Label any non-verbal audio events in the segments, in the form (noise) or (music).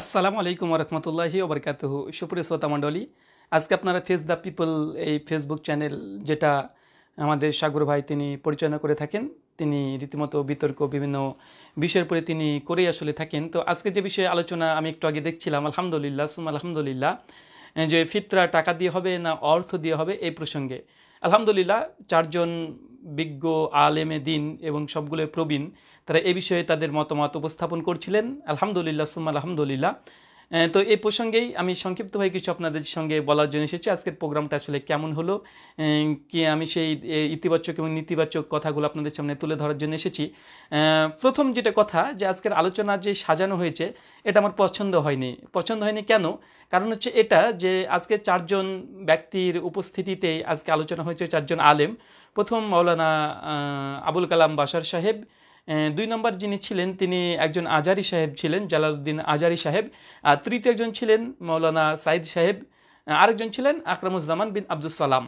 আসসালামু আলাইকুম রহমতুল্লাহি ওবরকাত সুপ্রিয় শ্রোতা মণ্ডলী আজকে আপনারা ফেস দ্য পিপল এই ফেসবুক চ্যানেল যেটা আমাদের সাগর ভাই তিনি পরিচালনা করে থাকেন তিনি রীতিমতো বিতর্ক বিভিন্ন বিষয়ের পরে তিনি করেই আসলে থাকেন তো আজকে যে বিষয়ে আলোচনা আমি একটু আগে দেখছিলাম আলহামদুলিল্লাহ সুম আলহামদুলিল্লাহ যে ফিতরা টাকা দিয়ে হবে না অর্থ দিয়ে হবে এই প্রসঙ্গে আলহামদুলিল্লাহ চারজন বিজ্ঞ আলেমে দিন এবং সবগুলো প্রবীণ তারা এ বিষয়ে তাদের মতামত উপস্থাপন করছিলেন আলহামদুলিল্লাহ সুম আলহামদুলিল্লাহ তো এই প্রসঙ্গেই আমি সংক্ষিপ্তভাবে কিছু আপনাদের সঙ্গে বলার জন্য এসেছি আজকের প্রোগ্রামটা আসলে কেমন হলো কি আমি সেই ইতিবাচক এবং নেতিবাচক কথাগুলো আপনাদের সামনে তুলে ধরার জন্য এসেছি প্রথম যেটা কথা যে আজকের আলোচনা যে সাজানো হয়েছে এটা আমার পছন্দ হয়নি পছন্দ হয়নি কেন কারণ হচ্ছে এটা যে আজকে চারজন ব্যক্তির উপস্থিতিতে আজকে আলোচনা হয়েছে চারজন আলেম প্রথম মৌলানা আবুল কালাম বাসার সাহেব দুই নম্বর যিনি ছিলেন তিনি একজন আজারি সাহেব ছিলেন জালালউদ্দিন আজারি সাহেব আর তৃতীয় একজন ছিলেন মৌলানা সাইদ সাহেব আরেকজন ছিলেন আকরামুজ্জামান বিন আব্দুল সালাম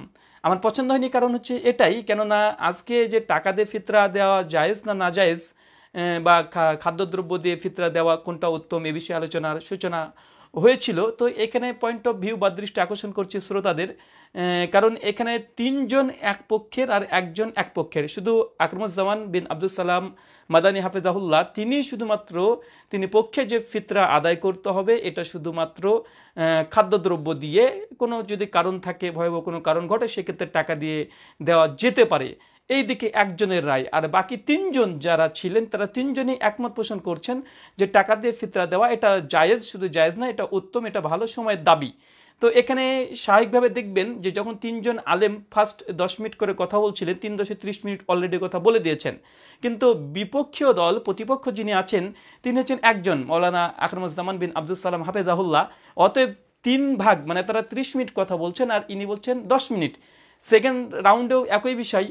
আমার পছন্দ হয়নি কারণ হচ্ছে এটাই কেননা আজকে যে টাকা দিয়ে ফিতরা দেওয়া জায়েজ না না জায়েজ বা খাদ্যদ্রব্য দিয়ে ফিতরা দেওয়া কোনটা উত্তম এ বিষয়ে আলোচনার সূচনা হয়েছিল তো এখানে পয়েন্ট অফ ভিউ বা দৃষ্টি আকর্ষণ করছে শ্রোতাদের কারণ এখানে তিনজন এক পক্ষের আর একজন এক পক্ষের শুধু আকরমুজ্জামান বিন আব্দুল সালাম মাদানী হাফেজাহুল্লাহ তিনি শুধুমাত্র তিনি পক্ষে যে ফিতরা আদায় করতে হবে এটা শুধুমাত্র খাদ্যদ্রব্য দিয়ে কোনো যদি কারণ থাকে ভয়াবহ কোনো কারণ ঘটে সেক্ষেত্রে টাকা দিয়ে দেওয়া যেতে পারে এই দিকে একজনের রায় আর বাকি তিনজন যারা ছিলেন তারা তিনজনই একমত পোষণ করছেন যে টাকা দিয়ে ফিতরা দেওয়া এটা জায়েজ শুধু জায়েজ না এটা উত্তম এটা ভালো সময়ের দাবি তো এখানে স্বাভাবিকভাবে দেখবেন যে যখন তিনজন আলেম ফার্স্ট দশ মিনিট করে কথা বলছিলেন তিন দশে ত্রিশ মিনিট অলরেডি কথা বলে দিয়েছেন কিন্তু বিপক্ষীয় দল প্রতিপক্ষ যিনি আছেন তিনি হচ্ছেন একজন মৌলানা আকরমুজ্জামান বিন আব্দুল সালাম হাফেজাহুল্লাহ অতএব তিন ভাগ মানে তারা ত্রিশ মিনিট কথা বলছেন আর ইনি বলছেন দশ মিনিট সেকেন্ড রাউন্ডেও একই বিষয়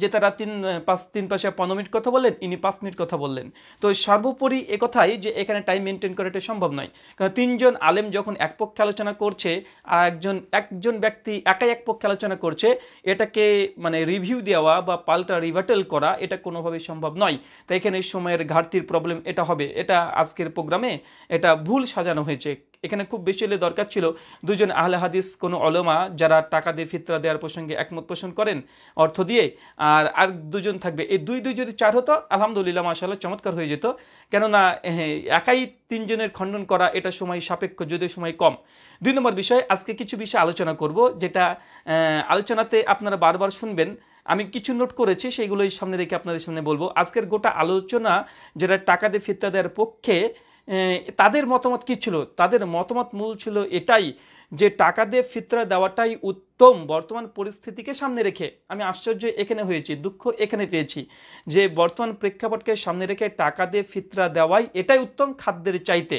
যে তারা তিন পাঁচ তিন পাশে পনেরো মিনিট কথা বললেন ইনি পাঁচ মিনিট কথা বললেন তো সর্বোপরি কথাই যে এখানে টাইম মেনটেন করাটা সম্ভব নয় কারণ তিনজন আলেম যখন এক পক্ষে আলোচনা করছে আর একজন একজন ব্যক্তি একাই এক পক্ষে আলোচনা করছে এটাকে মানে রিভিউ দেওয়া বা পাল্টা রিভার্টেল করা এটা কোনোভাবেই সম্ভব নয় তাই এখানে সময়ের ঘাটতির প্রবলেম এটা হবে এটা আজকের প্রোগ্রামে এটা ভুল সাজানো হয়েছে এখানে খুব বেশি হলে দরকার ছিল দুজন আহলে হাদিস কোনো অলমা যারা টাকা দিয়ে ফিতরা দেওয়ার প্রসঙ্গে একমত পোষণ করেন অর্থ দিয়ে আর আর দুজন থাকবে এই দুই দুই যদি চার হতো আলহামদুলিল্লাহ মাশাল্লাহ চমৎকার হয়ে যেত কেননা একাই তিনজনের খণ্ডন করা এটা সময় সাপেক্ষ যদিও সময় কম দুই নম্বর বিষয় আজকে কিছু বিষয় আলোচনা করব যেটা আলোচনাতে আপনারা বারবার শুনবেন আমি কিছু নোট করেছি সেইগুলোই সামনে রেখে আপনাদের সামনে বলবো আজকের গোটা আলোচনা যেটা টাকা দিয়ে ফিতরা দেওয়ার পক্ষে তাদের মতামত কী ছিল তাদের মতামত মূল ছিল এটাই যে টাকা দিয়ে ফিতরা দেওয়াটাই উত্তম বর্তমান পরিস্থিতিকে সামনে রেখে আমি আশ্চর্য এখানে হয়েছি দুঃখ এখানে পেয়েছি যে বর্তমান প্রেক্ষাপটকে সামনে রেখে টাকা দিয়ে ফিতরা দেওয়াই এটাই উত্তম খাদ্যের চাইতে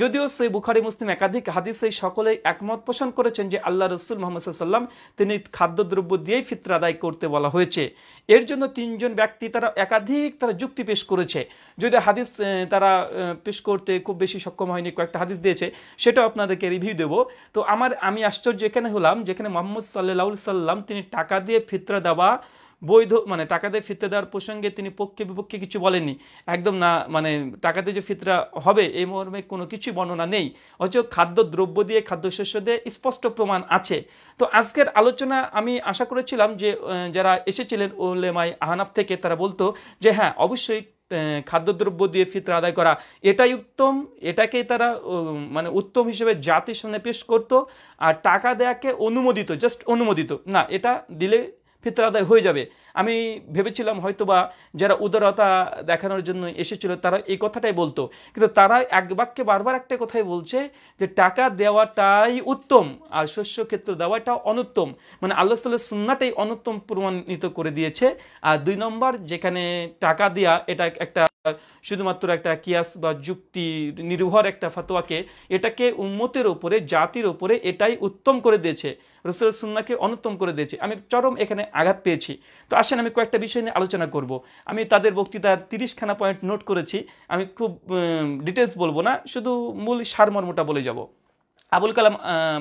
যদিও সেই বুখারি মুসলিম একাধিক হাদিসে সকলেই একমত পোষণ করেছেন যে আল্লাহ রসুল মোহাম্মদ সাল্লাম তিনি খাদ্যদ্রব্য দিয়েই ফিতরা আদায় করতে বলা হয়েছে এর জন্য তিনজন ব্যক্তি তারা একাধিক তারা যুক্তি পেশ করেছে যদি হাদিস তারা পেশ করতে খুব বেশি সক্ষম হয়নি কয়েকটা হাদিস দিয়েছে সেটা আপনাদেরকে রিভিউ দেব তো আমার আমি আশ্চর্য এখানে হলাম যেখানে মোহাম্মদ সাল্লাহ সাল্লাম তিনি টাকা দিয়ে ফিতরা দেওয়া বৈধ মানে টাকাতে ফিতরা দেওয়ার প্রসঙ্গে তিনি পক্ষে বিপক্ষে কিছু বলেননি একদম না মানে টাকাতে যে ফিতরা হবে এই মর্মে কোনো কিছু বর্ণনা নেই অথচ খাদ্য দ্রব্য দিয়ে খাদ্যশস্য দিয়ে স্পষ্ট প্রমাণ আছে তো আজকের আলোচনা আমি আশা করেছিলাম যে যারা এসেছিলেন ওলেমাই আহনাফ থেকে তারা বলতো যে হ্যাঁ অবশ্যই খাদ্যদ্রব্য দিয়ে ফিতরা আদায় করা এটাই উত্তম এটাকেই তারা মানে উত্তম হিসেবে জাতির সামনে পেশ করত আর টাকা দেয়াকে অনুমোদিত জাস্ট অনুমোদিত না এটা দিলে ফিতর আদায় হয়ে যাবে আমি ভেবেছিলাম হয়তোবা যারা উদারতা দেখানোর জন্য এসেছিল তারা এই কথাটাই বলতো কিন্তু তারা এক বাক্যে বারবার একটা কথাই বলছে যে টাকা দেওয়াটাই উত্তম আর শস্য ক্ষেত্র দেওয়াটা অনুত্তম মানে আল্লাহ সাল্লাহ সুন্নাটাই অনুত্তম প্রমাণিত করে দিয়েছে আর দুই নম্বর যেখানে টাকা দেওয়া এটা একটা শুধুমাত্র একটা কিয়াস বা যুক্তি নির্ভর একটা ফাতোয়াকে এটাকে উম্মতের ওপরে জাতির ওপরে এটাই উত্তম করে দিয়েছে রসুল সুন্নাকে অনুত্তম করে দিয়েছে আমি চরম এখানে আঘাত পেয়েছি তো আসেন আমি কয়েকটা বিষয় নিয়ে আলোচনা করব আমি তাদের বক্তৃতার তিরিশখানা পয়েন্ট নোট করেছি আমি খুব ডিটেলস বলবো না শুধু মূল সারমর্মটা বলে যাব আবুল কালাম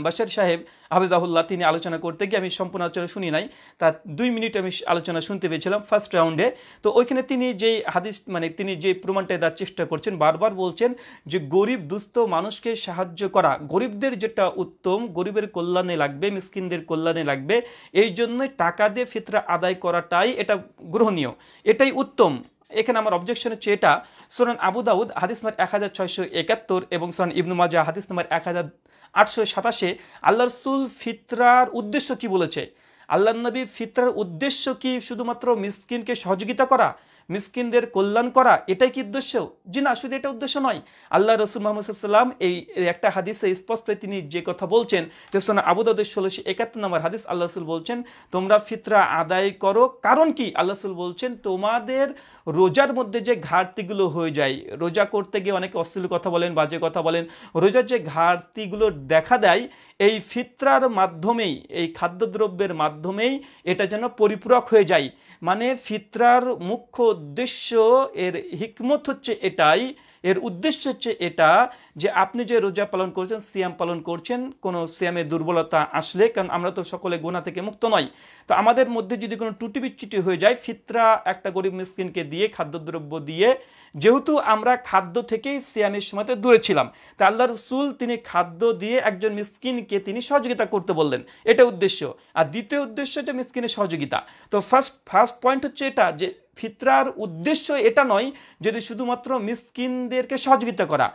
বাসার সাহেব হাফিজাহুল্লাহ তিনি আলোচনা করতে গিয়ে আমি সম্পূর্ণ আলোচনা শুনি নাই তার দুই মিনিট আমি আলোচনা শুনতে পেয়েছিলাম ফার্স্ট রাউন্ডে তো ওইখানে তিনি যেই হাদিস মানে তিনি যে প্রমাণটা দেওয়ার চেষ্টা করছেন বারবার বলছেন যে গরিব দুস্থ মানুষকে সাহায্য করা গরিবদের যেটা উত্তম গরিবের কল্যাণে লাগবে মিসকিনদের কল্যাণে লাগবে এই জন্যই টাকা দিয়ে ফিতরা আদায় করাটাই এটা গ্রহণীয় এটাই উত্তম এখানে আমার অবজেকশন হচ্ছে এটা সোনান আবু দাউদ হাদিস নম্বর এক হাজার ছয়শো একাত্তর এবং সোনান ইবনু মাজা হাদিস নম্বর এক হাজার আটশো সাতাশে আল্লাহ রসুল ফিতরার উদ্দেশ্য কি বলেছে আল্লাহ নবী ফিতরার উদ্দেশ্য কি শুধুমাত্র মিসকিনকে সহযোগিতা করা মিসকিনদের কল্যাণ করা এটাই কি উদ্দেশ্য জি না শুধু এটা উদ্দেশ্য নয় আল্লাহ রসুল মোহাম্মদ এই একটা হাদিসে স্পষ্ট তিনি যে কথা বলছেন যে সোনা আবুদাদের ষোলোশো একাত্তর নম্বর হাদিস আল্লাহ রসুল বলছেন তোমরা ফিতরা আদায় করো কারণ কি আল্লাহ রসুল বলছেন তোমাদের রোজার মধ্যে যে ঘাটতিগুলো হয়ে যায় রোজা করতে গিয়ে অনেকে অশ্লীল কথা বলেন বাজে কথা বলেন রোজার যে ঘাটতিগুলো দেখা দেয় এই ফিতরার মাধ্যমেই এই খাদ্যদ্রব্যের মাধ্যমেই এটা যেন পরিপূরক হয়ে যায় মানে ফিতরার মুখ্য উদ্দেশ্য এর হিকমত হচ্ছে এটাই এর উদ্দেশ্য হচ্ছে এটা যে আপনি যে রোজা পালন করছেন সিয়াম পালন করছেন কোনো সিয়ামে দুর্বলতা আসলে কারণ আমরা তো সকলে গোনা থেকে মুক্ত নয় তো আমাদের মধ্যে যদি কোনো টুটি বিচ্ছুটি হয়ে যায় ফিতরা একটা গরিব মিসকিনকে দিয়ে খাদ্যদ্রব্য দিয়ে যেহেতু আমরা খাদ্য থেকেই সিয়ামের সময়তে দূরে ছিলাম তা আল্লাহ রসুল তিনি খাদ্য দিয়ে একজন মিসকিনকে তিনি সহযোগিতা করতে বললেন এটা উদ্দেশ্য আর দ্বিতীয় উদ্দেশ্য হচ্ছে মিসকিনের সহযোগিতা তো ফার্স্ট ফার্স্ট পয়েন্ট হচ্ছে এটা যে ফিতরার উদ্দেশ্য এটা নয় যদি শুধুমাত্র মিসকিনদেরকে সহযোগিতা করা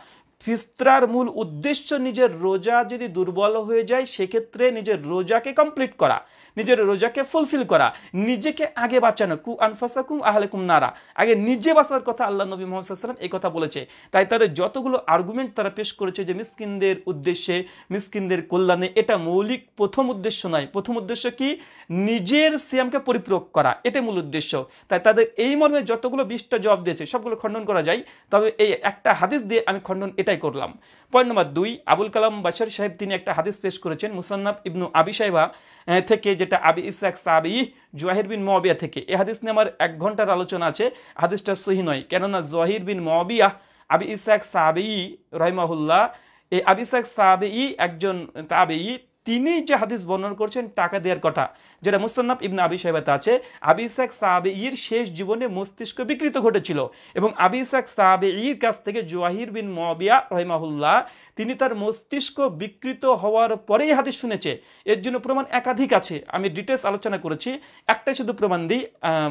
ফিস্তরার মূল উদ্দেশ্য নিজের রোজা যদি দুর্বল হয়ে যায় সেক্ষেত্রে নিজের রোজাকে কমপ্লিট করা নিজের রোজাকে ফুলফিল করা নিজেকে আগে বাঁচানো কু আনফাসা কুম আহলে কুম নারা আগে নিজে বাঁচার কথা আল্লাহ নবী মোহাম্মদাম এই কথা বলেছে তাই তাদের যতগুলো আর্গুমেন্ট তারা পেশ করেছে যে মিসকিনদের উদ্দেশ্যে মিসকিনদের কল্যাণে এটা মৌলিক প্রথম উদ্দেশ্য নয় প্রথম উদ্দেশ্য কি নিজের সিয়ামকে পরিপ্রক করা এটাই মূল উদ্দেশ্য তাই তাদের এই মর্মে যতগুলো বিশটা জবাব দিয়েছে সবগুলো খণ্ডন করা যায় তবে এই একটা হাদিস দিয়ে আমি খণ্ডন এটা সেটাই করলাম পয়েন্ট নম্বর দুই আবুল কালাম বাসার সাহেব তিনি একটা হাদিস পেশ করেছেন মুসান্নাব ইবনু আবি সাহেবা থেকে যেটা আবি ইসাক সাবি জোয়াহির বিন মবিয়া থেকে এ হাদিস নিয়ে আমার এক ঘন্টার আলোচনা আছে হাদিসটা সহি নয় কেননা জহির বিন মবিয়া আবি ইসাক সাবি রহিমাহুল্লাহ এই আবিসাক সাবেই একজন তাবেই তিনি যে হাদিস বর্ণনা করছেন টাকা দেওয়ার কথা যেটা মুসান্নাব ইবনা আবি সাহেবাতে আছে আবি ইসাক সাহাবির শেষ জীবনে মস্তিষ্ক বিকৃত ঘটেছিল এবং আবি ইসাক সাহাবির কাছ থেকে জোয়াহির বিন মবিয়া রহিমাহুল্লাহ তিনি তার মস্তিষ্ক বিকৃত হওয়ার পরেই হাদিস শুনেছে এর জন্য প্রমাণ একাধিক আছে আমি ডিটেলস আলোচনা করেছি একটাই শুধু প্রমাণ দিই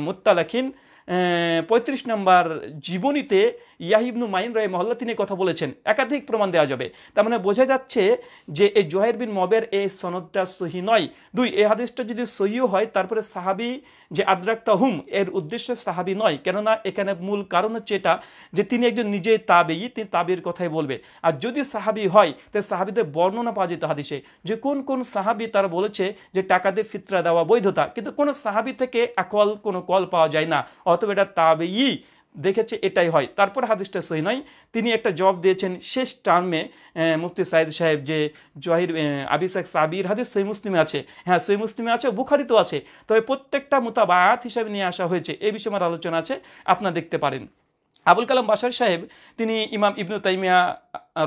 মোত্তালাখিন পঁয়ত্রিশ নম্বর জীবনীতে ইয়াহিবনু মাইন রায় মহল্লা তিনি কথা বলেছেন একাধিক প্রমাণ দেওয়া যাবে তার মানে বোঝা যাচ্ছে যে এই জোহের বিন মবের এই সনদটা সহি নয় দুই এ হাদিসটা যদি সহিও হয় তারপরে সাহাবি যে আদ্রাক তাহুম এর উদ্দেশ্য সাহাবি নয় কেননা এখানে মূল কারণ হচ্ছে এটা যে তিনি একজন নিজে তাবেই তিনি তাবির কথাই বলবে আর যদি সাহাবি হয় তাহলে সাহাবিদের বর্ণনা পাওয়া যেত হাদিসে যে কোন কোন সাহাবি তারা বলেছে যে টাকা দিয়ে ফিতরা দেওয়া বৈধতা কিন্তু কোনো সাহাবি থেকে একল কোনো কল পাওয়া যায় না অথবা এটা তাবেই দেখেছে এটাই হয় তারপর হাদিসটা সই নয় তিনি একটা জবাব দিয়েছেন শেষ টার্মে মুফতি সাইদ সাহেব যে জহির আবিসাক সাবির হাদিস সই মুসলিমে আছে হ্যাঁ সই মুসলিমে আছে বুখারিতেও আছে তবে প্রত্যেকটা মোতাবাত হিসাবে নিয়ে আসা হয়েছে এই বিষয়ে আমার আলোচনা আছে আপনারা দেখতে পারেন আবুল কালাম বাসার সাহেব তিনি ইমাম ইবনু তাইমিয়া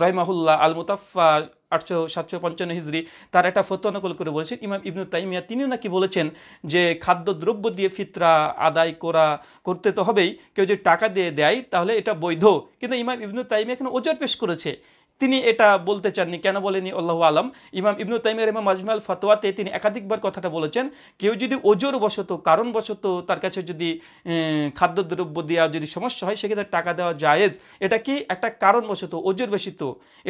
রহমাহুল্লাহ আল মুতাফা আটশো সাতশো পঞ্চান্ন হিজড়ি তার একটা ফতোয়া নকল করে বলেছেন ইমাম ইবনু তাইমিয়া তিনিও নাকি বলেছেন যে খাদ্য দ্রব্য দিয়ে ফিতরা আদায় করা করতে তো হবেই কেউ যদি টাকা দিয়ে দেয় তাহলে এটা বৈধ কিন্তু ইমাম ইবনু তাইমিয়া এখানে ওজোর পেশ করেছে তিনি এটা বলতে চাননি কেন বলেনি আল্লাহ আলম ইমাম ইবনু তাইমের ইমাম আজমাল ফতোয়াতে তিনি একাধিকবার কথাটা বলেছেন কেউ যদি ওজোর বশত কারণবশত তার কাছে যদি খাদ্যদ্রব্য দেওয়া যদি সমস্যা হয় সেক্ষেত্রে টাকা দেওয়া জায়েজ এটা কি একটা কারণবশত ওজোর বেশিত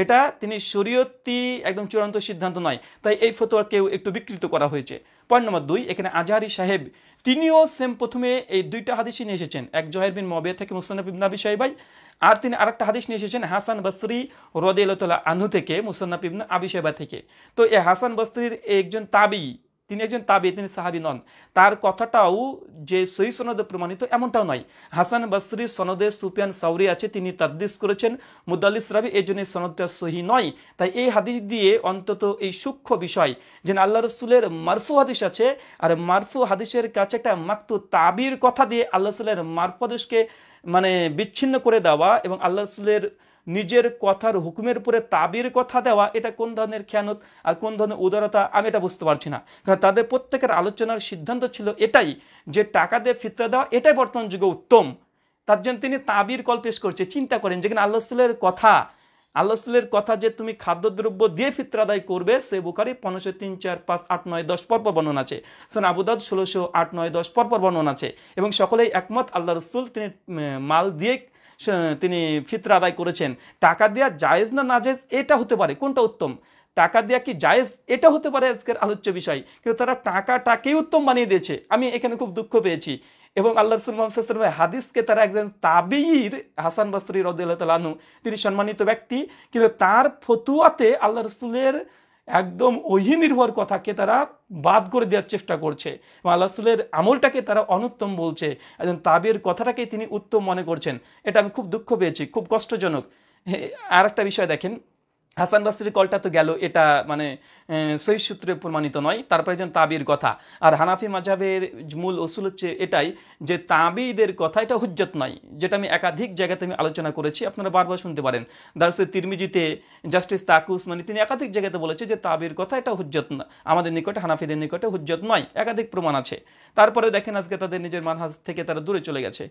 এটা তিনি শরীয়তি একদম চূড়ান্ত সিদ্ধান্ত নয় তাই এই ফতোয়া কেউ একটু বিকৃত করা হয়েছে পয়েন্ট নম্বর দুই এখানে আজহারি সাহেব তিনিও সেম প্রথমে এই দুইটা হাদিসই নিয়ে এসেছেন এক জহের বিন মবে থেকে মুসানবিন নাবি সাহেবাই আর তিনি আরেকটা হাদিস নিয়ে এসেছেন হাসান বসরি রদেলতলা আনহু থেকে মুসান্নাব ইবনা আবি থেকে তো এই হাসান বস্ত্রীর একজন তাবি তিনি একজন তাবি তিনি সাহাবি নন তার কথাটাও যে সহি সনদে প্রমাণিত এমনটাও নয় হাসান বসরি সনদে সুপিয়ান সাউরি আছে তিনি তাদ্দিস করেছেন মুদাল্লিস রাবি এই জন্য সনদটা সহি নয় তাই এই হাদিস দিয়ে অন্তত এই সূক্ষ্ম বিষয় যেন আল্লাহ রসুলের মারফু হাদিস আছে আর মারফু হাদিসের কাছে একটা মাকতু তাবির কথা দিয়ে আল্লাহ রসুলের মারফু হাদিসকে মানে বিচ্ছিন্ন করে দেওয়া এবং আল্লাহ রসুলের নিজের কথার হুকুমের উপরে তাবির কথা দেওয়া এটা কোন ধরনের খেয়ানত আর কোন ধরনের উদারতা আমি এটা বুঝতে পারছি না কারণ তাদের প্রত্যেকের আলোচনার সিদ্ধান্ত ছিল এটাই যে টাকা দিয়ে ফিতরা দেওয়া এটাই বর্তমান যুগে উত্তম তার জন্য তিনি তাবির কল পেশ করছে চিন্তা করেন যেখানে আল্লাহসুলের কথা আল্লাহসুলের কথা যে তুমি খাদ্যদ্রব্য দিয়ে ফিতরাদায় করবে সে বুকারি পনেরোশো তিন চার পাঁচ আট নয় দশ পরপর বর্ণনা আছে সোন আবুদাদ ষোলোশো আট নয় দশ পরপর বর্ণনা আছে এবং সকলেই একমত আল্লাহ রসুল তিনি মাল দিয়ে তিনি ফিতরা আদায় করেছেন টাকা দেওয়া জায়েজ না না এটা হতে পারে কোনটা উত্তম টাকা দেওয়া কি জায়েজ এটা হতে পারে আজকের আলোচ্য বিষয় কিন্তু তারা টাকাটাকেই উত্তম বানিয়ে দিয়েছে আমি এখানে খুব দুঃখ পেয়েছি এবং আল্লাহ রসুল মোহাম্মদ হাদিসকে তারা একজন তাবির হাসান বসরি রদুল্লাহ তালু তিনি সম্মানিত ব্যক্তি কিন্তু তার ফতুয়াতে আল্লাহ রসুলের একদম ওহি নির্ভর কথাকে তারা বাদ করে দেওয়ার চেষ্টা করছে এবং আল্লাহ রসুলের আমলটাকে তারা অনুত্তম বলছে একজন তাবের কথাটাকেই তিনি উত্তম মনে করছেন এটা আমি খুব দুঃখ পেয়েছি খুব কষ্টজনক আর একটা বিষয় দেখেন হাসান বাসির কলটা তো গেল এটা মানে সেই সূত্রে প্রমাণিত নয় তারপরে যেন তাবির কথা আর হানাফি মাঝাবের মূল অসুল হচ্ছে এটাই যে তাবিদের কথা এটা হুজ্জত নয় যেটা আমি একাধিক জায়গাতে আমি আলোচনা করেছি আপনারা বারবার শুনতে পারেন দার্সে তিরমিজিতে জাস্টিস তাকুস মানে তিনি একাধিক জায়গাতে বলেছে যে তাবির কথা এটা হুজ্জত না আমাদের নিকটে হানাফিদের নিকটে হুজ্জত নয় একাধিক প্রমাণ আছে তারপরে দেখেন আজকে তাদের নিজের মানহাজ থেকে তারা দূরে চলে গেছে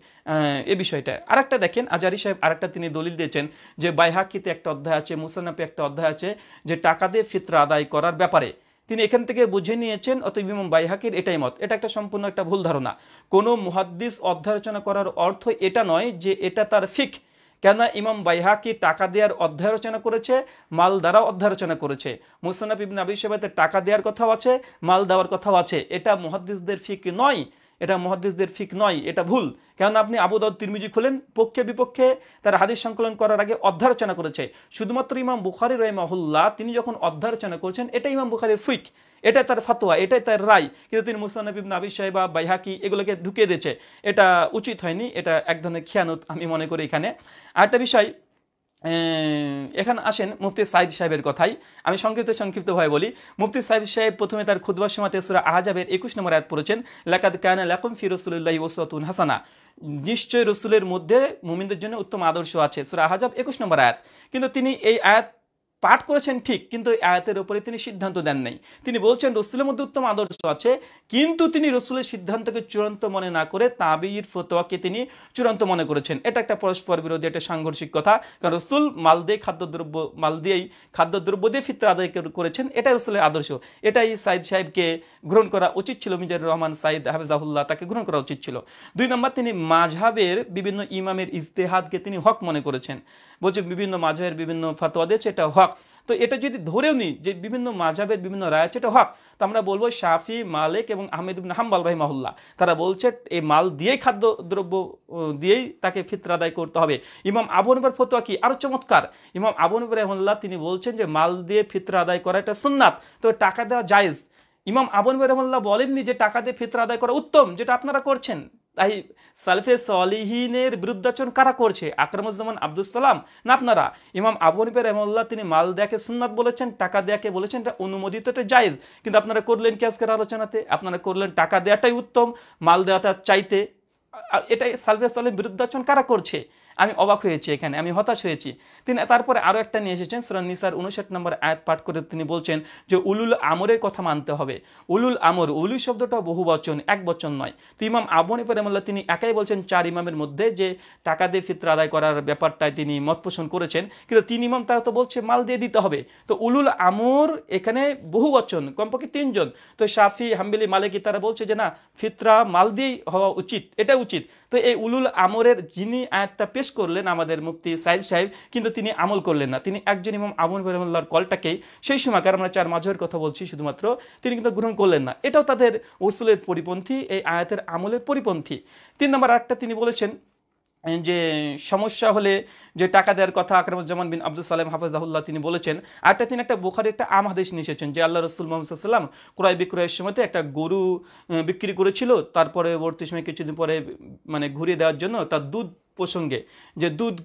এ বিষয়টা আরেকটা দেখেন আজারি সাহেব আরেকটা তিনি দলিল দিয়েছেন যে বাইহাকিতে একটা অধ্যায় আছে মুসানাপে একটা অধ্যায় আছে যে টাকা দিয়ে ফিতরা আদায় করার করার ব্যাপারে তিনি এখান থেকে বুঝে নিয়েছেন অতএব ইমাম বাইহাকির এটাই মত এটা একটা সম্পূর্ণ একটা ভুল ধারণা কোনো মুহাদ্দিস অধ্যালোচনা করার অর্থ এটা নয় যে এটা তার ফিক কেন ইমাম বাইহাকি টাকা দেওয়ার অধ্যায় রচনা করেছে মাল দ্বারা অধ্যায় রচনা করেছে মুসানাফ ইবিন আবি টাকা দেওয়ার কথাও আছে মাল দেওয়ার কথাও আছে এটা মুহাদ্দিসদের ফিক নয় এটা মহাদিসদের ফিক নয় এটা ভুল কেননা আপনি আবুদাউদ তিরমিজি খুলেন পক্ষে বিপক্ষে তার হাদিস সংকলন করার আগে অধ্যারচনা করেছে শুধুমাত্র ইমাম বুখারি রহিমাহুল্লাহ তিনি যখন অধ্যারচনা করছেন এটা ইমাম বুখারির ফিক এটাই তার ফাতোয়া এটাই তার রায় কিন্তু তিনি নবীব নাবি বা বাইহাকি এগুলোকে ঢুকিয়ে দিয়েছে এটা উচিত হয়নি এটা এক ধরনের খেয়ানত আমি মনে করি এখানে আরেকটা বিষয় এখানে আসেন মুফতি সাইদ সাহেবের কথাই আমি সংক্ষিপ্ত সংক্ষিপ্তভাবে বলি মুফতি সাহেব সাহেব প্রথমে তার খুদবার সীমাতে সুরা আহজাবের একুশ নম্বর আয়াত পড়েছেন লেখাত কায়না লাকুম ফি রসুল্লাহ ওসরাতুন হাসানা নিশ্চয় রসুলের মধ্যে মুমিনদের জন্য উত্তম আদর্শ আছে সুরা আহজাব একুশ নম্বর আয়াত কিন্তু তিনি এই আয়াত পাঠ করেছেন ঠিক কিন্তু আয়াতের উপরে তিনি সিদ্ধান্ত দেন নাই তিনি বলছেন রসুলের মধ্যে উত্তম আদর্শ আছে কিন্তু তিনি রসুলের সিদ্ধান্তকে চূড়ান্ত মনে না করে তাবির ফতোয়াকে তিনি চূড়ান্ত মনে করেছেন এটা একটা পরস্পর বিরোধী একটা সাংঘর্ষিক কথা কারণ রসুল মাল দিয়ে খাদ্যদ্রব্য মাল দিয়েই খাদ্যদ্রব্য দিয়ে ফিতরা আদায় করেছেন এটাই রসুলের আদর্শ এটাই সাইদ সাহেবকে গ্রহণ করা উচিত ছিল মিজার রহমান সাইদ হাফিজাহুল্লাহ তাকে গ্রহণ করা উচিত ছিল দুই নম্বর তিনি মাঝহাবের বিভিন্ন ইমামের ইজতেহাদকে তিনি হক মনে করেছেন বলছে বিভিন্ন মাঝহের বিভিন্ন ফতোয়া দিয়েছে এটা হক তো এটা যদি ধরেও নিই যে বিভিন্ন মাঝাবের বিভিন্ন রায় আছে এটা হক তো আমরা বলবো শাফি মালিক এবং আহমেদ ইবিন হাম্বাল রাহিমাহুল্লাহ তারা বলছে এই মাল দিয়েই খাদ্য দ্রব্য দিয়েই তাকে ফিতরা আদায় করতে হবে ইমাম আবু ফতোয়া কি আরও চমৎকার ইমাম আবু হানিফ রাহিমাল্লাহ তিনি বলছেন যে মাল দিয়ে ফিতরা আদায় করা এটা সুন্নাত তো টাকা দেওয়া জায়জ ইমাম আবন বের রাহিমাল্লাহ বলেননি যে টাকা দিয়ে ফিতরা আদায় করা উত্তম যেটা আপনারা করছেন তাই সালফে সলিহিনের বিরুদ্ধাচরণ কারা করছে আকরামুজ্জামান আব্দুল সালাম না আপনারা ইমাম আবু হানিফা রহমুল্লাহ তিনি মাল দেয়াকে সুন্নাত বলেছেন টাকা দেয়াকে বলেছেন এটা অনুমোদিত এটা জায়েজ কিন্তু আপনারা করলেন কি আজকের আলোচনাতে আপনারা করলেন টাকা দেওয়াটাই উত্তম মাল দেওয়াটা চাইতে এটাই সালফে সালের বিরুদ্ধাচরণ কারা করছে আমি অবাক হয়েছি এখানে আমি হতাশ হয়েছি তিনি তারপরে আরও একটা নিয়ে এসেছেন সুরান নিসার উনষাট নম্বর আয়াত পাঠ করে তিনি বলছেন যে উলুল আমরের কথা মানতে হবে উলুল আমর উলুল শব্দটা বহু বচন এক বচন নয় তো ইমাম আবনী ফেরামুল্লাহ তিনি একাই বলছেন চার ইমামের মধ্যে যে টাকা দিয়ে ফিত্র আদায় করার ব্যাপারটায় তিনি মত পোষণ করেছেন কিন্তু তিন ইমাম তারা তো বলছে মাল দিয়ে দিতে হবে তো উলুল আমর এখানে বহু বচন কমপক্ষে তিনজন তো শাফি হাম্বিলি মালিকি তারা বলছে যে না ফিতরা মাল দিয়েই হওয়া উচিত এটা উচিত তো এই উলুল আমরের যিনি আয়াতটা জিজ্ঞেস করলেন আমাদের মুফতি সাইদ সাহেব কিন্তু তিনি আমল করলেন না তিনি একজন ইমাম আবুল রহমুল্লাহর কলটাকেই সেই সময়কার আমরা চার মাঝহের কথা বলছি শুধুমাত্র তিনি কিন্তু গ্রহণ করলেন না এটাও তাদের ওসুলের পরিপন্থী এই আয়াতের আমলের পরিপন্থী তিন নম্বর আটটা তিনি বলেছেন যে সমস্যা হলে যে টাকা দেওয়ার কথা আকরামুজ্জামান বিন আব্দুল সালাম হাফাজাহুল্লাহ তিনি বলেছেন আরটা তিনি একটা বোখারি একটা আম আদেশ নিয়ে এসেছেন যে আল্লাহ রসুল মোহাম্মদাল্লাম ক্রয় বিক্রয়ের সময়তে একটা গরু বিক্রি করেছিল তারপরে পরবর্তী সময় কিছুদিন পরে মানে ঘুরিয়ে দেওয়ার জন্য তার দুধ প্রসঙ্গে যে দুধ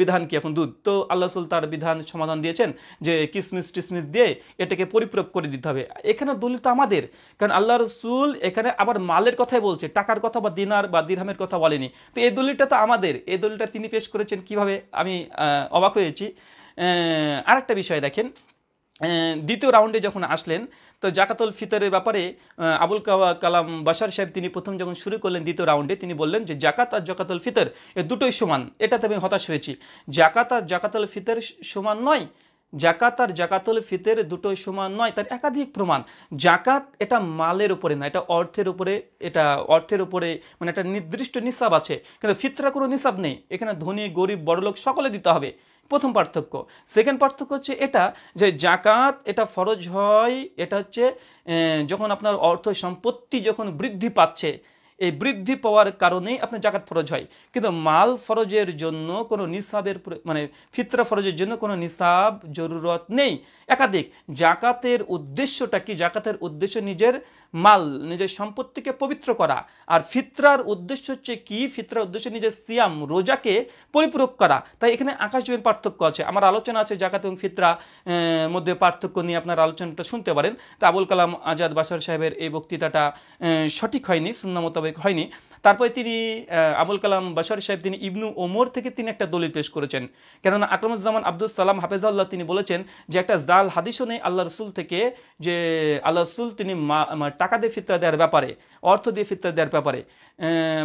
বিধান কি এখন দুধ তো আল্লাহ রসুল তার বিধান সমাধান দিয়েছেন যে কিসমিস টিসমিস দিয়ে এটাকে পরিপূরক করে দিতে হবে এখানে দলিল তো আমাদের কারণ আল্লাহ রসুল এখানে আবার মালের কথাই বলছে টাকার কথা বা দিনার বা দিরহামের কথা বলেনি তো এই দলিলটা তো আমাদের এই দলিলটা তিনি পেশ করেছেন কিভাবে আমি অবাক হয়েছি আরেকটা বিষয় দেখেন দ্বিতীয় রাউন্ডে যখন আসলেন তো জাকাতুল ফিতরের ব্যাপারে আবুল কালাম বাসার সাহেব তিনি প্রথম যখন শুরু করলেন দ্বিতীয় রাউন্ডে তিনি বললেন যে জাকাত আর জাকাতুল ফিতর এ দুটোই সমান এটাতে আমি হতাশ হয়েছি জাকাত আর জাকাতুল ফিতর সমান নয় জাকাত আর জাকাতুল ফিতের দুটোই সমান নয় তার একাধিক প্রমাণ জাকাত এটা মালের উপরে না এটা অর্থের উপরে এটা অর্থের উপরে মানে একটা নির্দিষ্ট নিসাব আছে কিন্তু ফিতরা কোনো নিসাব নেই এখানে ধনী গরিব বড়লোক সকলে দিতে হবে প্রথম পার্থক্য সেকেন্ড পার্থক্য হচ্ছে এটা যে জাকাত এটা ফরজ হয় এটা হচ্ছে যখন আপনার অর্থ সম্পত্তি যখন বৃদ্ধি পাচ্ছে এই বৃদ্ধি পাওয়ার কারণেই আপনার জাকাত ফরজ হয় কিন্তু মাল ফরজের জন্য কোনো নিসাবের মানে ফিতরা ফরজের জন্য কোনো নিসাব জরুরত নেই একাধিক জাকাতের উদ্দেশ্যটা কি জাকাতের উদ্দেশ্য নিজের মাল নিজের সম্পত্তিকে পবিত্র করা আর ফিতরার উদ্দেশ্য হচ্ছে কি ফিতরার উদ্দেশ্য নিজের সিয়াম রোজাকে পরিপূরক করা তাই এখানে আকাশ জমিন পার্থক্য আছে আমার আলোচনা আছে জাকাত এবং ফিতরা মধ্যে পার্থক্য নিয়ে আপনার আলোচনাটা শুনতে পারেন তা আবুল কালাম আজাদ বাসার সাহেবের এই বক্তৃতাটা সঠিক হয়নি শূন্য মোতাবেক হয়নি তারপরে তিনি আবুল কালাম বাশার সাহেব তিনি ইবনু ওমর থেকে তিনি একটা দলিল পেশ করেছেন কেননা আকরামুজ্জামান আব্দুল সালাম হাফেজাউল্লাহ তিনি বলেছেন যে একটা জাল হাদিসও নেই আল্লাহ রসুল থেকে যে আল্লাহ রসুল তিনি টাকা দিয়ে ফিতরা দেওয়ার ব্যাপারে অর্থ দিয়ে ফিতরা দেওয়ার ব্যাপারে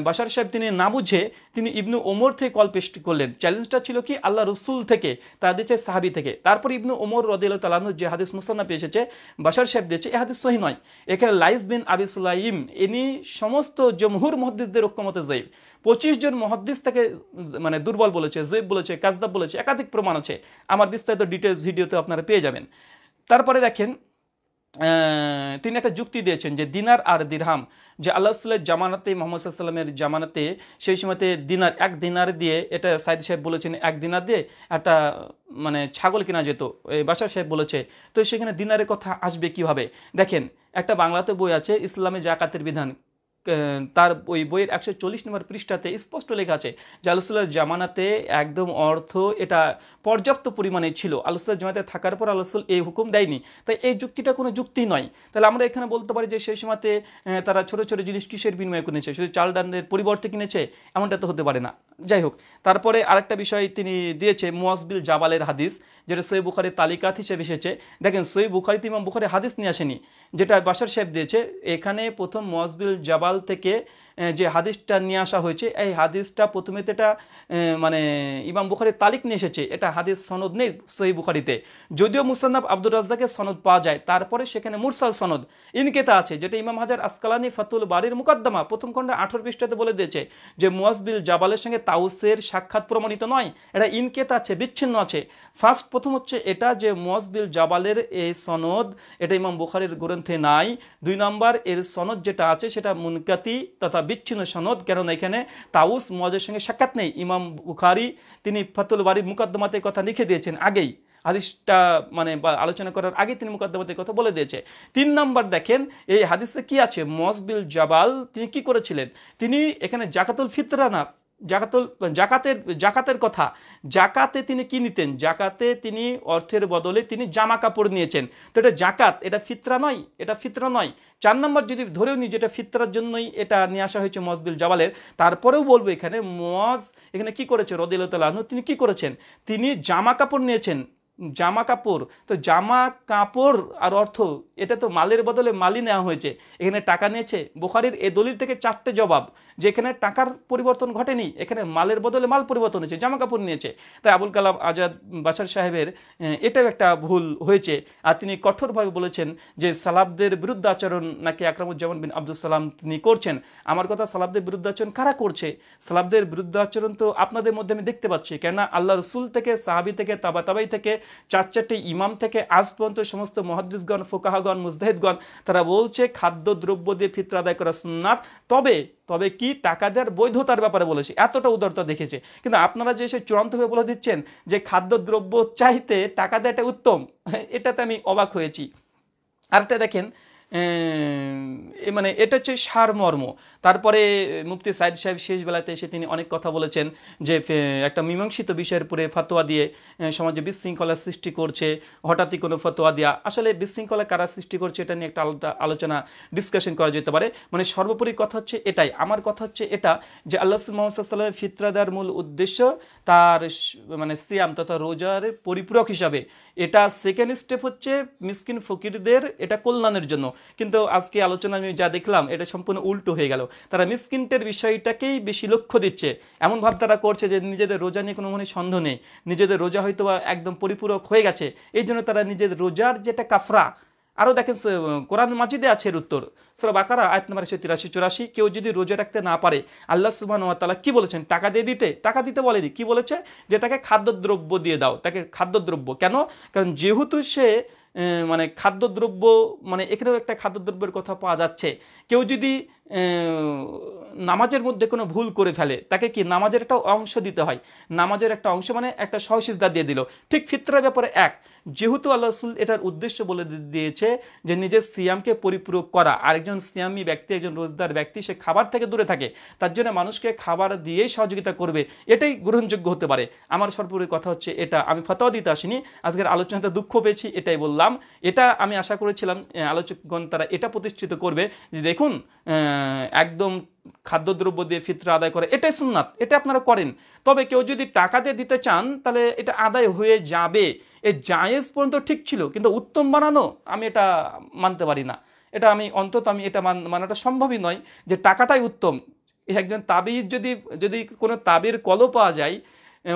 বাশার সাহেব তিনি না বুঝে তিনি ইবনু ওমর থেকে কল পেশ করলেন চ্যালেঞ্জটা ছিল কি আল্লাহ রসুল থেকে তারা দিচ্ছে সাহাবি থেকে তারপর ইবনু ওমর রদিল তালানু যে হাদিস মুসান্না পেয়েছে বাশার সাহেব দিয়েছে এ হাদিস সহি নয় এখানে লাইস বিন আবি সুলাইম ইনি সমস্ত জমহুর মহদ্দিসদের ঐক্যমতে জৈব পঁচিশ জন মহাদ্দিস তাকে মানে দুর্বল বলেছে জৈব বলেছে কাজদাব বলেছে একাধিক প্রমাণ আছে আমার বিস্তারিত ডিটেলস ভিডিওতে আপনারা পেয়ে যাবেন তারপরে দেখেন তিনি একটা যুক্তি দিয়েছেন যে দিনার আর দিরহাম যে আল্লাহ সাল্লাহ জামানাতে মোহাম্মদ সাল্লামের জামানাতে সেই সময়তে দিনার এক দিনার দিয়ে এটা সাইদ সাহেব বলেছেন এক দিনার দিয়ে একটা মানে ছাগল কেনা যেত এই বাসার সাহেব বলেছে তো সেখানে দিনারের কথা আসবে কিভাবে দেখেন একটা বাংলাতে বই আছে ইসলামে জাকাতের বিধান তার ওই বইয়ের একশো চল্লিশ নম্বর পৃষ্ঠাতে স্পষ্ট লেখা আছে যে আলোসুল্লাহ জামানাতে একদম অর্থ এটা পর্যাপ্ত পরিমাণে ছিল আলোসুল্লাহ জামাতে থাকার পর আলুসুল এই হুকুম দেয়নি তাই এই যুক্তিটা কোনো যুক্তি নয় তাহলে আমরা এখানে বলতে পারি যে সেই সময়তে তারা ছোট ছোট জিনিস কিসের বিনিময়ে কিনেছে শুধু চাল ডানের পরিবর্তে কিনেছে এমনটা তো হতে পারে না যাই হোক তারপরে আরেকটা বিষয় তিনি দিয়েছে মুয়াজবিল জাবালের হাদিস যেটা সৈয় বুখারের তালিকা হিসেবে এসেছে দেখেন সৈয় বুখারি ইমাম বুখারি হাদিস নিয়ে আসেনি যেটা বাসার সাহেব দিয়েছে এখানে প্রথম মুয়াজবিল জাবাল থেকে যে হাদিসটা নিয়ে আসা হয়েছে এই হাদিসটা প্রথমে তো এটা মানে ইমাম বুখারি তালিক নিয়ে এসেছে এটা হাদিস সনদ নেই সহি বুখারিতে যদিও মুসান্নাব আব্দুর রাজ্জাকের সনদ পাওয়া যায় তারপরে সেখানে মুরসাল সনদ ইনকেতা আছে যেটা ইমাম হাজার আসকালানি ফাতুল বাড়ির মুকদ্দমা প্রথম খণ্ডে আঠর পৃষ্ঠাতে বলে দিয়েছে যে মুয়াজবিল জাবালের সঙ্গে তাউসের সাক্ষাৎ প্রমাণিত নয় এটা ইনকেতা আছে বিচ্ছিন্ন আছে ফার্স্ট প্রথম হচ্ছে এটা যে মুয়াজবিল জাবালের এই সনদ এটা ইমাম বুখারির গ্রন্থে নাই দুই নম্বর এর সনদ যেটা আছে সেটা মুনকাতি তথা বিচ্ছিন্ন সনদ কেননা এখানে তাউস মজের সঙ্গে সাক্ষাৎ নেই ইমাম বুখারি তিনি ফতুল বাড়ির মুকদ্দমাতে কথা লিখে দিয়েছেন আগেই হাদিসটা মানে আলোচনা করার আগে তিনি মুকদ্দমাতে কথা বলে দিয়েছে তিন নম্বর দেখেন এই হাদিসে কি আছে মসবিল জাবাল তিনি কি করেছিলেন তিনি এখানে জাকাতুল ফিতরানা জাকাতুল জাকাতের জাকাতের কথা জাকাতে তিনি কি নিতেন জাকাতে তিনি অর্থের বদলে তিনি জামা কাপড় নিয়েছেন তো এটা জাকাত এটা ফিতরা নয় এটা ফিতরা নয় চার নম্বর যদি ধরেও নিই যেটা ফিতরার জন্যই এটা নিয়ে আসা হয়েছে মজবিল জওয়ালের তারপরেও বলবো এখানে মজ এখানে কি করেছে রদিল্লাহ তিনি কি করেছেন তিনি জামা কাপড় নিয়েছেন জামা কাপড় তো জামা কাপড় আর অর্থ এটা তো মালের বদলে মালই নেওয়া হয়েছে এখানে টাকা নিয়েছে বোখারির এ দলিল থেকে চারটে জবাব যে এখানে টাকার পরিবর্তন ঘটেনি এখানে মালের বদলে মাল পরিবর্তন হয়েছে জামা কাপড় নিয়েছে তাই আবুল কালাম আজাদ বাসার সাহেবের এটাও একটা ভুল হয়েছে আর তিনি কঠোরভাবে বলেছেন যে সালাবদের বিরুদ্ধে আচরণ নাকি আকরামুজ্জামান বিন আব্দুল সালাম তিনি করছেন আমার কথা সালাবদের বিরুদ্ধে আচরণ কারা করছে সালাবদের বিরুদ্ধে আচরণ তো আপনাদের মধ্যে আমি দেখতে পাচ্ছি কেননা আল্লাহ রসুল থেকে সাহাবি থেকে তাবা তাবাই থেকে চার চারটি ইমাম থেকে আজ পর্যন্ত সমস্ত মহাদিসগণ ফোকাহগণ মুজাহিদগণ তারা বলছে খাদ্য দ্রব্য দিয়ে ফিতরা আদায় করা সুন্নাত তবে তবে কি টাকা দেওয়ার বৈধতার ব্যাপারে বলেছে এতটা উদারতা দেখেছে কিন্তু আপনারা যে সে চূড়ান্তভাবে বলে দিচ্ছেন যে খাদ্য দ্রব্য চাইতে টাকা দেওয়াটা উত্তম (laughs) এটাতে আমি অবাক হয়েছি আরেকটা দেখেন মানে এটা হচ্ছে সারমর্ম তারপরে মুফতি সাইদ সাহেব শেষ বেলাতে এসে তিনি অনেক কথা বলেছেন যে একটা মীমাংসিত বিষয়ের উপরে ফতোয়া দিয়ে সমাজে বিশৃঙ্খলা সৃষ্টি করছে হঠাৎই কোনো ফতোয়া দেওয়া আসলে বিশৃঙ্খলা কারা সৃষ্টি করছে এটা নিয়ে একটা আলাদা আলোচনা ডিসকাশন করা যেতে পারে মানে সর্বোপরি কথা হচ্ছে এটাই আমার কথা হচ্ছে এটা যে আল্লাহ মোহাম্মদের ফিতরাদার মূল উদ্দেশ্য তার মানে সিয়াম তথা রোজার পরিপূরক হিসাবে এটা সেকেন্ড স্টেপ হচ্ছে মিসকিন ফকিরদের এটা কল্যাণের জন্য কিন্তু আজকে আলোচনা আমি যা দেখলাম এটা সম্পূর্ণ উল্টো হয়ে গেল তারা মিসকিন্টের বিষয়টাকেই বেশি লক্ষ্য দিচ্ছে এমন ভাব তারা করছে যে নিজেদের রোজা নিয়ে কোনো মনে সন্দেহ নেই নিজেদের রোজা হয়তো একদম পরিপূরক হয়ে গেছে এই জন্য তারা নিজেদের রোজার যেটা কাফরা আরও দেখেন কোরআন মাজিদে আছে এর উত্তর সর বাকারা আয়ত নম্বর একশো তিরাশি চুরাশি কেউ যদি রোজা রাখতে না পারে আল্লাহ সুবাহ তালা কী বলেছেন টাকা দিয়ে দিতে টাকা দিতে বলেনি কি বলেছে যে তাকে খাদ্যদ্রব্য দিয়ে দাও তাকে খাদ্যদ্রব্য কেন কারণ যেহেতু সে মানে খাদ্যদ্রব্য মানে এখানেও একটা খাদ্যদ্রব্যের কথা পাওয়া যাচ্ছে কেউ যদি নামাজের মধ্যে কোনো ভুল করে ফেলে তাকে কি নামাজের একটা অংশ দিতে হয় নামাজের একটা অংশ মানে একটা সহসিজদা দিয়ে দিল ঠিক ফিতরার ব্যাপারে এক যেহেতু আল্লাহ রসুল এটার উদ্দেশ্য বলে দিয়েছে যে নিজের সিয়ামকে পরিপূরক করা আরেকজন সিয়ামি ব্যক্তি একজন রোজদার ব্যক্তি সে খাবার থেকে দূরে থাকে তার জন্য মানুষকে খাবার দিয়েই সহযোগিতা করবে এটাই গ্রহণযোগ্য হতে পারে আমার সর্বোপরি কথা হচ্ছে এটা আমি ফতোয়া দিতে আসিনি আজকের আলোচনাতে দুঃখ পেয়েছি এটাই বললাম এটা আমি আশা করেছিলাম আলোচকগণ তারা এটা প্রতিষ্ঠিত করবে যে দেখুন একদম খাদ্যদ্রব্য দিয়ে ফিতরা আদায় করে এটাই সুননাথ এটা আপনারা করেন তবে কেউ যদি টাকা দিয়ে দিতে চান তাহলে এটা আদায় হয়ে যাবে এ জায়েজ পর্যন্ত ঠিক ছিল কিন্তু উত্তম বানানো আমি এটা মানতে পারি না এটা আমি অন্তত আমি এটা মানাটা সম্ভবই নয় যে টাকাটাই উত্তম একজন তাবির যদি যদি কোনো তাবির কলও পাওয়া যায়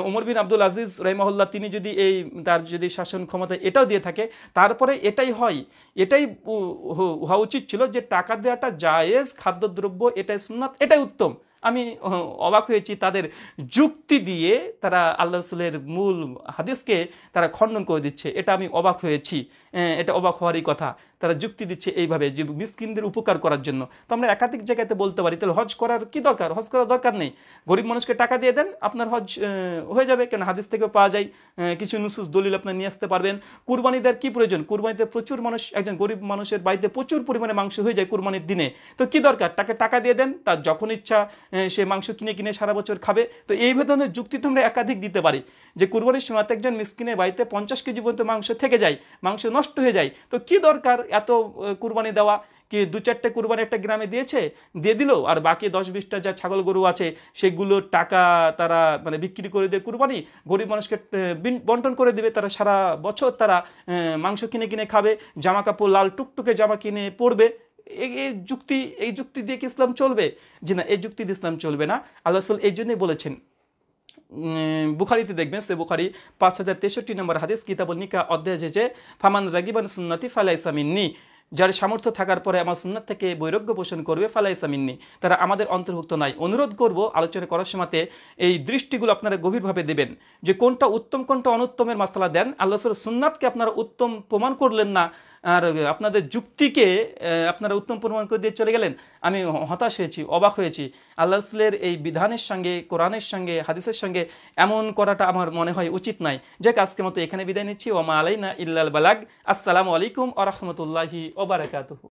ওমর বিন আব্দুল আজিজ রহমহল্লা তিনি যদি এই তার যদি শাসন ক্ষমতা এটাও দিয়ে থাকে তারপরে এটাই হয় এটাই হওয়া উচিত ছিল যে টাকা দেওয়াটা জায়েজ খাদ্যদ্রব্য এটাই সুন্নাত এটাই উত্তম আমি অবাক হয়েছি তাদের যুক্তি দিয়ে তারা আল্লাহ রসুলের মূল হাদিসকে তারা খণ্ডন করে দিচ্ছে এটা আমি অবাক হয়েছি এটা অবাক হওয়ারই কথা তারা যুক্তি দিচ্ছে এইভাবে যে মিসকিনদের উপকার করার জন্য তো আমরা একাধিক জায়গাতে বলতে পারি তাহলে হজ করার কি দরকার হজ করার দরকার নেই গরিব মানুষকে টাকা দিয়ে দেন আপনার হজ হয়ে যাবে কেন হাদিস থেকে পাওয়া যায় কিছু নুসুস দলিল আপনার নিয়ে আসতে পারবেন কুরবানি দেওয়ার কী প্রয়োজন কুরবানিতে প্রচুর মানুষ একজন গরিব মানুষের বাড়িতে প্রচুর পরিমাণে মাংস হয়ে যায় কুরবানির দিনে তো কি দরকার তাকে টাকা দিয়ে দেন তার যখন ইচ্ছা সে মাংস কিনে কিনে সারা বছর খাবে তো এই ধরনের যুক্তি তো আমরা একাধিক দিতে পারি যে কুরবানির সময় একজন মিসকিনের বাড়িতে পঞ্চাশ কেজি পর্যন্ত মাংস থেকে যায় মাংস নষ্ট হয়ে যায় তো কি দরকার এত কুরবানি দেওয়া কি দু চারটে কুরবানি একটা গ্রামে দিয়েছে দিয়ে দিল আর বাকি দশ বিশটা যা ছাগল গরু আছে সেগুলোর টাকা তারা মানে বিক্রি করে দিয়ে কুরবানি গরিব মানুষকে বন্টন করে দেবে তারা সারা বছর তারা মাংস কিনে কিনে খাবে জামা কাপড় লাল টুকটুকে জামা কিনে পরবে এই যুক্তি এই যুক্তি দিয়ে কি ইসলাম চলবে যে না এই যুক্তি দিয়ে ইসলাম চলবে না আল্লাহ এই জন্যই বলেছেন বুখারিতে দেখবেন সে বুখারি পাঁচ হাজার তেষট্টি নম্বর হাদিস কিতাবল নিকা অধ্যায় যে ফামান রাগিবান সুন্নতি ফালা ইসামিননি যার সামর্থ্য থাকার পরে আমার সুন্নাত থেকে বৈরাগ্য পোষণ করবে ফালা ইসামিননি তারা আমাদের অন্তর্ভুক্ত নাই অনুরোধ করব আলোচনা করার সময়তে এই দৃষ্টিগুলো আপনারা গভীরভাবে দেবেন যে কোনটা উত্তম কোনটা অনুত্তমের মাসালা দেন আল্লাহ সুন্নাতকে আপনারা উত্তম প্রমাণ করলেন না আর আপনাদের যুক্তিকে আপনারা উত্তম প্রমাণ করে দিয়ে চলে গেলেন আমি হতাশ হয়েছি অবাক হয়েছি আল্লাহ রসুলের এই বিধানের সঙ্গে কোরআনের সঙ্গে হাদিসের সঙ্গে এমন করাটা আমার মনে হয় উচিত নাই যাক আজকের মতো এখানে বিদায় নিচ্ছি ওমা আলাইনা ইল্লাল বালাগ আসসালামু আলাইকুম আ রহমতুল্লাহি